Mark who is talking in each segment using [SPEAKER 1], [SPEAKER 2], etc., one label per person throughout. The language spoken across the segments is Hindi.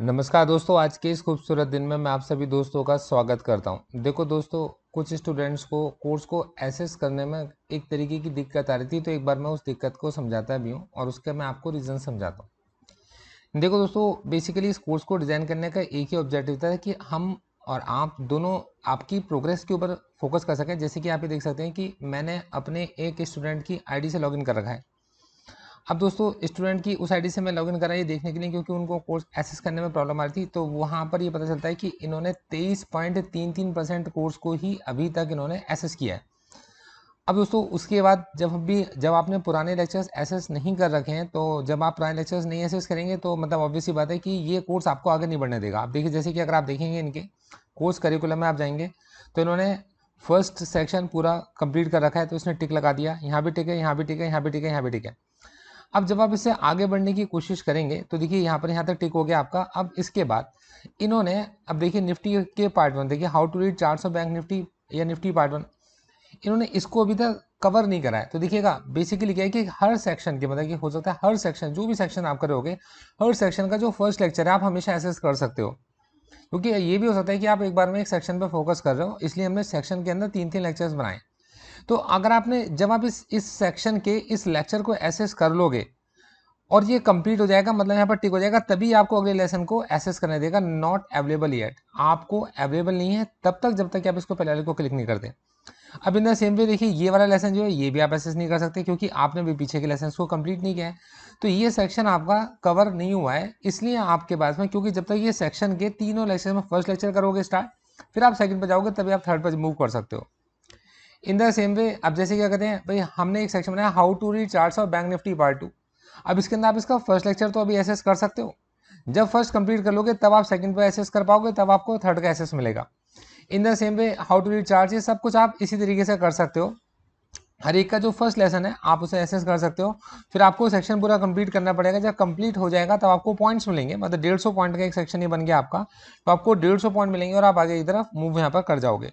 [SPEAKER 1] नमस्कार दोस्तों आज के इस खूबसूरत दिन में मैं आप सभी दोस्तों का स्वागत करता हूं देखो दोस्तों कुछ स्टूडेंट्स को कोर्स को एसेस करने में एक तरीके की दिक्कत आ रही थी तो एक बार मैं उस दिक्कत को समझाता भी हूँ और उसके मैं आपको रीज़न समझाता हूँ देखो दोस्तों बेसिकली इस कोर्स को डिज़ाइन करने का एक ही ऑब्जेक्टिव था कि हम और आप दोनों आपकी प्रोग्रेस के ऊपर फोकस कर सकें जैसे कि आप ये देख सकते हैं कि मैंने अपने एक स्टूडेंट की आईडी से लॉगिन कर रखा है अब दोस्तों स्टूडेंट की उस आईडी से मैं लॉगिन करा ये देखने के लिए क्योंकि उनको कोर्स एक्सेस करने में प्रॉब्लम आ रही थी तो वहाँ पर ये पता चलता है कि इन्होंने तेईस पॉइंट तीन तीन परसेंट कोर्स को ही अभी तक इन्होंने एक्सेस किया है अब दोस्तों उसके बाद जब भी जब आपने पुराने लेक्चर्स एसेस नहीं कर रखे हैं तो जब आप पुराने लेक्चर्स नहीं एसेस करेंगे तो मतलब ऑब्वियसली बात है कि ये कोर्स आपको आगे नहीं बढ़ने देगा आप देखिए जैसे कि अगर आप देखेंगे इनके कोर्स करिकुलम में आप जाएंगे तो इन्होंने फर्स्ट सेक्शन पूरा कंप्लीट कर रखा है तो उसने टिक लगा दिया यहाँ भी टिक है यहाँ भी टिक है यहाँ भी टिक है यहाँ भी टिक है अब जब आप इसे आगे बढ़ने की कोशिश करेंगे तो देखिए यहाँ पर यहाँ तक टिक हो गया आपका अब इसके बाद इन्होंने अब देखिए निफ्टी के पार्ट वन देखिए how to read chart of bank Nifty या निफ्टी पार्ट वन इन्होंने इसको अभी तक कवर नहीं करा है तो देखिएगा बेसिकली क्या है कि हर सेक्शन के मतलब कि हो सकता है हर सेक्शन जो भी सेक्शन आप करोगे हर सेक्शन का जो फर्स्ट लेक्चर है आप हमेशा एसेस कर सकते हो क्योंकि ये भी हो सकता है कि आप एक बार में एक सेक्शन पर फोकस कर रहे हो इसलिए हमने सेक्शन के अंदर तीन तीन लेक्चर्स बनाए तो अगर आपने जब आप इस इस सेक्शन के इस लेक्चर को एसेस कर लोगे और ये कंप्लीट हो जाएगा मतलब यहाँ पर टिक हो जाएगा तभी आपको अगले लेसन को एसेस करने देगा नॉट अवेलेबल येट आपको अवेलेबल नहीं है तब तक जब तक कि आप इसको पहले को क्लिक नहीं करते अब इन द सेम वे देखिए ये वाला लेसन जो है ये भी आप एसेस नहीं कर सकते क्योंकि आपने भी पीछे के लेसन को कंप्लीट नहीं किया है तो ये सेक्शन आपका कवर नहीं हुआ है इसलिए आपके पास में क्योंकि जब तक ये सेक्शन के तीनों लेक्चर में फर्स्ट लेक्चर करोगे स्टार्ट फिर आप सेकंड पर जाओगे तभी आप थर्ड पर मूव कर सकते हो इन द सेम वे अब जैसे क्या कहते हैं भाई हमने एक सेक्शन बनाया how to read charts of bank Nifty part two अब इसके अंदर आप इसका फर्स्ट लेक्चर तो अभी एसेस कर सकते हो जब फर्स्ट कंप्लीट कर लोगे तब आप सेकंड को एसेस कर पाओगे तब आपको थर्ड का एसेस मिलेगा in the same way how to read chart ये सब कुछ आप इसी तरीके से कर सकते हो हर एक का जो फर्स्ट लेसन है आप उसे एसेस कर सकते हो फिर आपको सेक्शन पूरा कंप्लीट करना पड़ेगा जब कंप्लीट हो जाएगा तब आपको पॉइंट्स मिलेंगे मतलब डेढ़ सौ पॉइंट का एक सेक्शन ही बन गया आपका तो आपको डेढ़ सौ पॉइंट मिलेंगे और आप आगे की तरफ मूव यहाँ पर कर जाओगे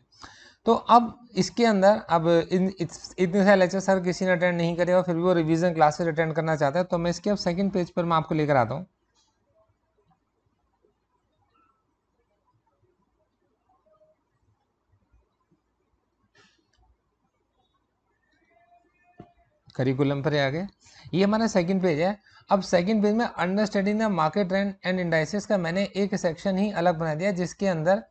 [SPEAKER 1] तो अब इसके अंदर अब इन इतने सारे लेक्चर सर किसी ने अटेंड नहीं करे और फिर भी वो रिवीजन क्लासेस अटेंड करना चाहता है तो मैं इसके अब सेकंड पेज पर मैं आपको लेकर आता हूँ करिकुलम पर आगे ये हमारा सेकंड पेज है अब सेकंड पेज में understanding the market trend and indices का मैंने एक सेक्शन ही अलग बना दिया जिसके अंदर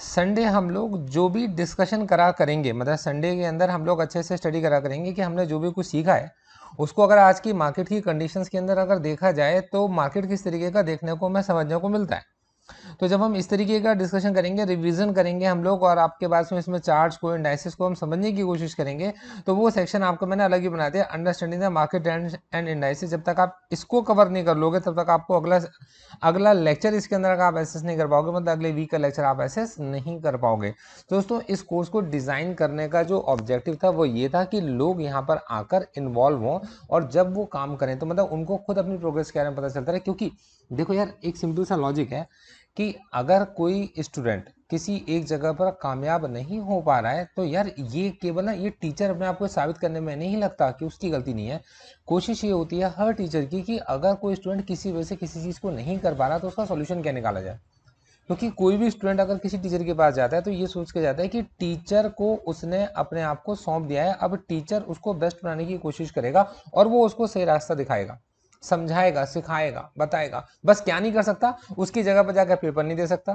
[SPEAKER 1] संडे हम लोग जो भी डिस्कशन करा करेंगे मतलब संडे के अंदर हम लोग अच्छे से स्टडी करा करेंगे कि हमने जो भी कुछ सीखा है उसको अगर आज की मार्केट की कंडीशंस के अंदर अगर देखा जाए तो मार्केट किस तरीके का देखने को हमें समझने को मिलता है तो जब हम इस तरीके का डिस्कशन करेंगे रिवीजन करेंगे हम लोग और आपके पास में इसमें चार्ट्स को इंडाइसिस को हम समझने की कोशिश करेंगे तो वो सेक्शन आपको मैंने अलग ही बना दिया understanding the market trend and indices जब तक आप इसको कवर नहीं कर लोगे तब तक आपको अगला अगला लेक्चर इसके अंदर का आप एसेस नहीं कर पाओगे मतलब अगले वीक का लेक्चर आप एसेस नहीं कर पाओगे तो दोस्तों इस कोर्स को डिज़ाइन करने का जो ऑब्जेक्टिव था वो ये था कि लोग यहाँ पर आकर इन्वॉल्व हों और जब वो काम करें तो मतलब उनको खुद अपनी प्रोग्रेस के बारे में पता चलता रहे क्योंकि देखो यार एक सिंपल सा लॉजिक है कि अगर कोई स्टूडेंट किसी एक जगह पर कामयाब नहीं हो पा रहा है तो यार ये केवल ना ये टीचर अपने आप को साबित करने में नहीं लगता कि उसकी गलती नहीं है कोशिश ये होती है हर टीचर की कि अगर कोई स्टूडेंट किसी वजह से किसी चीज़ को नहीं कर पा रहा तो उसका सोल्यूशन क्या निकाला जाए क्योंकि तो कोई भी स्टूडेंट अगर किसी टीचर के पास जाता है तो ये सोच के जाता है कि टीचर को उसने अपने आप को सौंप दिया है अब टीचर उसको बेस्ट बनाने की कोशिश करेगा और वो उसको सही रास्ता दिखाएगा समझाएगा सिखाएगा बताएगा बस क्या नहीं कर सकता उसकी जगह पर जाकर पेपर नहीं दे सकता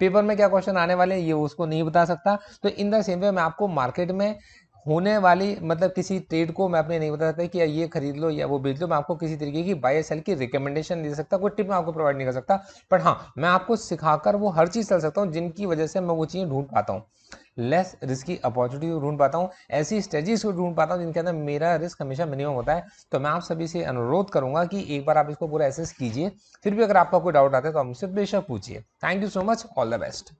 [SPEAKER 1] पेपर में क्या क्वेश्चन आने वाले ये उसको नहीं बता सकता तो इन द सेम वे मैं आपको मार्केट में होने वाली मतलब किसी ट्रेड को मैं अपने नहीं बता सकता कि ये खरीद लो या वो बेच लो मैं आपको किसी तरीके की बाय सेल की रिकमेंडेशन नहीं दे सकता कोई टिप मैं आपको प्रोवाइड नहीं कर सकता बट हाँ मैं आपको सिखाकर वो हर चीज़ चल सकता हूँ जिनकी वजह से मैं वो चीज़ें ढूंढ पाता हूँ लेस रिस्की अपॉर्चुनिटी ढूंढ पाता हूँ ऐसी स्ट्रेजीज को ढूंढ पाता हूँ जिनके अंदर मेरा रिस्क हमेशा मिनिमम होता है तो मैं आप सभी से अनुरोध करूंगा कि एक बार आप इसको पूरा एसेस कीजिए फिर भी अगर आपका कोई डाउट आता है तो हमसे बेशक पूछिए thank you so much all the best